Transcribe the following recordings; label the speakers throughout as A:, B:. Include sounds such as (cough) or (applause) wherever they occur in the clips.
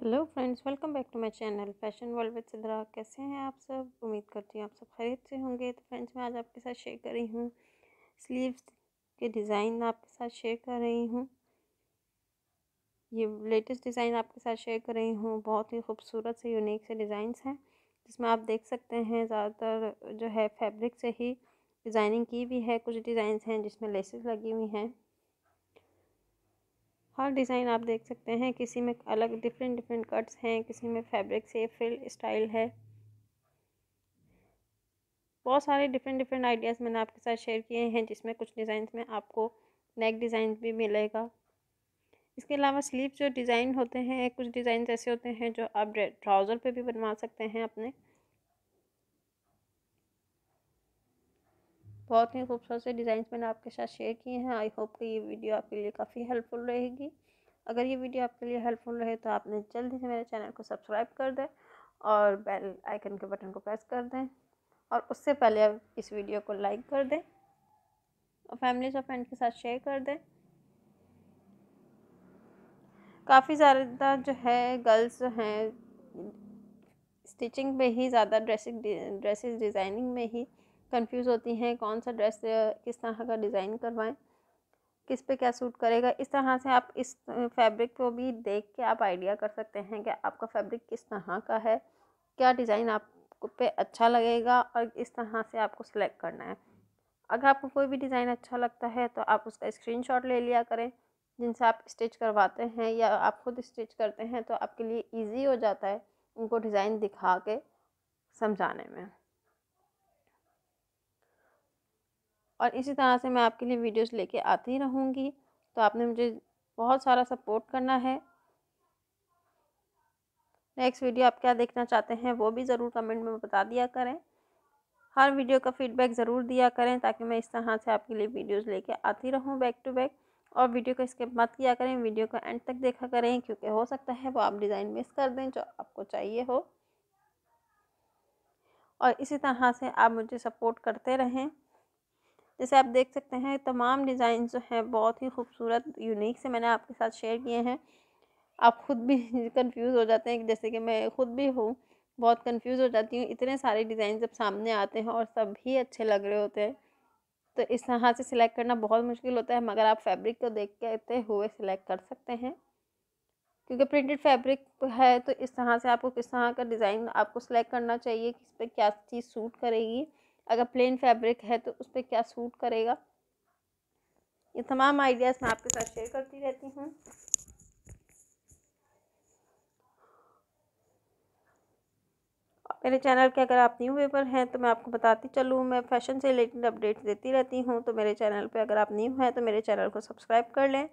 A: hello friends welcome back to my channel fashion world with Sidra कैसे हैं आप सब उम्मीद करती हूँ आप सब खरीद से होंगे तो फ्रेंड्स मैं आज आपके साथ शेयर कर रही हूँ स्लीव्स के डिज़ाइन आपके साथ शेयर कर रही हूँ ये लेटेस्ट डिज़ाइन आपके साथ शेयर कर रही हूँ बहुत ही खूबसूरत से यूनिक से डिज़ाइंस हैं जिसमें आप देख सकते हैं ज़्यादातर जो है फैब्रिक से ही डिज़ाइनिंग की भी है कुछ डिज़ाइंस हैं जिसमें लेसेस लगी हुई हैं हर डिज़ाइन आप देख सकते हैं किसी में अलग डिफरेंट डिफरेंट कट्स हैं किसी में फैब्रिक से फिल स्टाइल है बहुत सारे डिफरेंट डिफरेंट आइडियाज़ मैंने आपके साथ शेयर किए हैं जिसमें कुछ डिज़ाइन में आपको नेक डिज़ाइन भी मिलेगा इसके अलावा स्लीव जो डिज़ाइन होते हैं कुछ डिज़ाइन ऐसे होते हैं जो आप ट्राउज़र पे भी बनवा सकते हैं अपने बहुत ही खूबसूरत से डिज़ाइन मैंने आपके साथ शेयर किए हैं आई होप कि ये वीडियो आपके लिए काफ़ी हेल्पफुल रहेगी अगर ये वीडियो आपके लिए हेल्पफुल रहे तो आपने जल्दी से मेरे चैनल को सब्सक्राइब कर दें और बेल आइकन के बटन को प्रेस कर दें और उससे पहले आप इस वीडियो को लाइक कर दें और फैमिलीज और फ्रेंड के साथ शेयर कर दें काफ़ी ज़्यादा जो है गर्ल्स हैं स्टिचिंग में ही ज़्यादा ड्रेसिंग ड्रेसेस डिज़ाइनिंग में ही कंफ्यूज होती हैं कौन सा ड्रेस किस तरह का डिज़ाइन करवाएं किस पे क्या सूट करेगा इस तरह से आप इस फैब्रिक को भी देख के आप आइडिया कर सकते हैं कि आपका फैब्रिक किस तरह का है क्या डिज़ाइन आपको पे अच्छा लगेगा और इस तरह से आपको सिलेक्ट करना है अगर आपको कोई भी डिज़ाइन अच्छा लगता है तो आप उसका स्क्रीन ले लिया करें जिनसे आप स्टिच करवाते हैं या आप खुद स्टिच करते हैं तो आपके लिए ईजी हो जाता है उनको डिज़ाइन दिखा के समझाने में और इसी तरह से मैं आपके लिए वीडियोस लेके आती रहूँगी तो आपने मुझे बहुत सारा सपोर्ट करना है नेक्स्ट वीडियो आप क्या देखना चाहते हैं वो भी ज़रूर कमेंट में बता दिया करें हर वीडियो का फीडबैक ज़रूर दिया करें ताकि मैं इस तरह से आपके लिए वीडियोस लेके आती रहूं बैक टू बैक और वीडियो को स्किप मत किया करें वीडियो को एंड तक देखा करें क्योंकि हो सकता है वो आप डिज़ाइन मिस कर दें जो आपको चाहिए हो और इसी तरह से आप मुझे सपोर्ट करते रहें जैसे आप देख सकते हैं तमाम डिज़ाइन जो हैं बहुत ही खूबसूरत यूनिक से मैंने आपके साथ शेयर किए हैं आप ख़ुद भी कंफ्यूज (laughs) हो जाते हैं जैसे कि मैं ख़ुद भी हूँ बहुत कंफ्यूज हो जाती हूँ इतने सारे डिज़ाइन जब सामने आते हैं और सभी अच्छे लग रहे होते हैं तो इस तरह से सिलेक्ट करना बहुत मुश्किल होता है मगर आप फैब्रिक को देख के हुए सिलेक्ट कर सकते हैं क्योंकि प्रिंटेड फैब्रिक है तो इस तरह से आपको किस तरह का डिज़ाइन आपको सिलेक्ट करना चाहिए किस पर क्या चीज़ सूट करेगी अगर प्लेन फैब्रिक है तो उस पर क्या सूट करेगा ये तमाम आइडियाज़ मैं आपके साथ शेयर करती रहती हूँ मेरे चैनल के अगर आप न्यू वेपर हैं तो मैं आपको बताती चलूँ मैं फैशन से रिलेटेड अपडेट्स देती रहती हूँ तो मेरे चैनल पे अगर आप न्यू हैं तो मेरे चैनल को सब्सक्राइब कर लें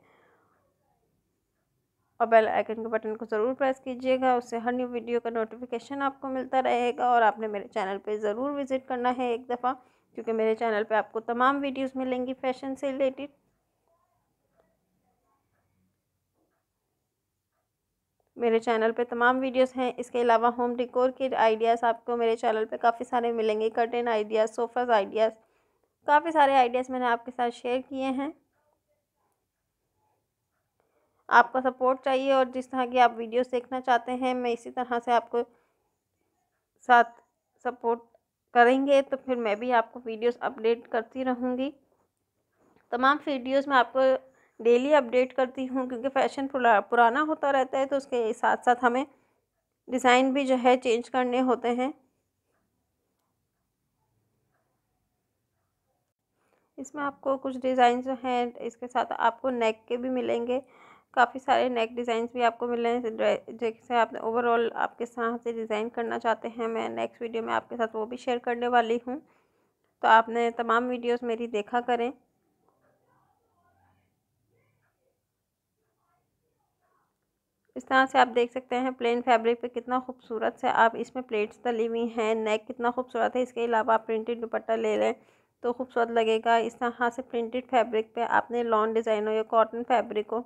A: और बेल आइकन के बटन को ज़रूर प्रेस कीजिएगा उससे हर न्यू वीडियो का नोटिफिकेशन आपको मिलता रहेगा और आपने मेरे चैनल पे ज़रूर विज़िट करना है एक दफ़ा क्योंकि मेरे चैनल पे आपको तमाम वीडियोस मिलेंगी फैशन से रिलेटेड मेरे चैनल पे तमाम वीडियोस हैं इसके अलावा होम डिकोर के आइडियाज़ आपको मेरे चैनल पे काफ़ी सारे मिलेंगे कर्टेन आइडियाज़ सोफ़ाज़ आइडियाज़ काफ़ी सारे आइडियाज़ मैंने आपके साथ शेयर किए हैं आपका सपोर्ट चाहिए और जिस तरह की आप वीडियोस देखना चाहते हैं मैं इसी तरह से आपको साथ सपोर्ट करेंगे तो फिर मैं भी आपको वीडियोस अपडेट करती रहूँगी तमाम वीडियोस में आपको डेली अपडेट करती हूँ क्योंकि फ़ैशन पुराना होता रहता है तो उसके साथ साथ हमें डिज़ाइन भी जो है चेंज करने होते हैं इसमें आपको कुछ डिज़ाइन जो हैं इसके साथ आपको नेक के भी मिलेंगे काफ़ी सारे नेक डिज़ाइंस भी आपको मिल रहे हैं जैसे आप ओवरऑल आप किस तरह से डिज़ाइन करना चाहते हैं मैं नेक्स्ट वीडियो में आपके साथ वो भी शेयर करने वाली हूँ तो आपने तमाम वीडियोस मेरी देखा करें इस तरह से आप देख सकते हैं प्लेन फैब्रिक पे कितना खूबसूरत से आप इसमें प्लेट्स तली हुई हैं नेक कितना खूबसूरत है इसके अलावा आप प्रिंटेड दुपट्टा ले लें तो खूबसूरत लगेगा इस तरह से प्रिंटेड फैब्रिक पे आपने लॉन् डिज़ाइन हो या कॉटन फैब्रिक हो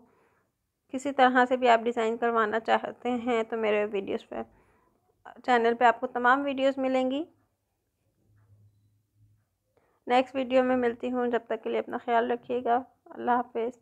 A: किसी तरह से भी आप डिज़ाइन करवाना चाहते हैं तो मेरे वीडियोस पे चैनल पे आपको तमाम वीडियोस मिलेंगी नेक्स्ट वीडियो में मिलती हूँ जब तक के लिए अपना ख्याल रखिएगा अल्लाह हाफिज़